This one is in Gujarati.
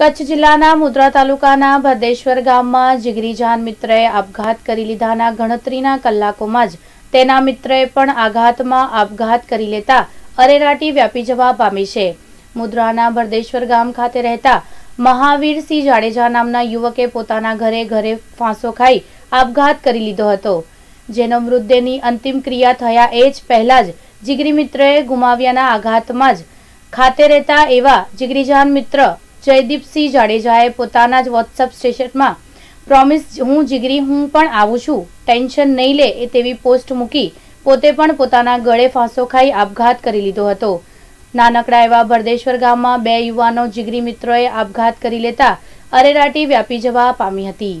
કચ્છ જિલ્લાના મુદ્રા તાલુકાના ભદેશ્વર ગામમાં જીગરીજાન મિત્રએ આપઘાત કરી લીધાના ગણતરીના કલાકોમાં જ તેના મિત્રએ પણ આઘાતમાં આપઘાત કરી લેતા અરેરાટી વ્યાપી જવા પામી છે મુદ્રાના ભરદેશ્વર ગામ ખાતે રહેતા મહાવીરસિંહ જાડેજા નામના યુવકે પોતાના ઘરે ઘરે ફાંસો ખાઈ આપઘાત કરી લીધો હતો જેનો મૃતદેહની અંતિમ ક્રિયા થયા એ જ પહેલા જ જીગરી મિત્રએ ગુમાવ્યાના આઘાતમાં જ ખાતે રહેતા એવા જીગરીજાન મિત્ર જયદીપસિંહ જાડેજાએ પોતાના જ વોટ્સઅપ સ્ટેશનમાં પ્રોમિસ હું જીગરી હું પણ આવું છું ટેન્શન નહીં લે એ તેવી પોસ્ટ મૂકી પોતે પણ પોતાના ગળે ફાંસો ખાઈ આપઘાત કરી લીધો હતો નાનકડા એવા ભરદેશ્વર ગામમાં બે યુવાનો જીગરી મિત્રોએ આપઘાત કરી લેતા અરેરાટી વ્યાપી જવા પામી હતી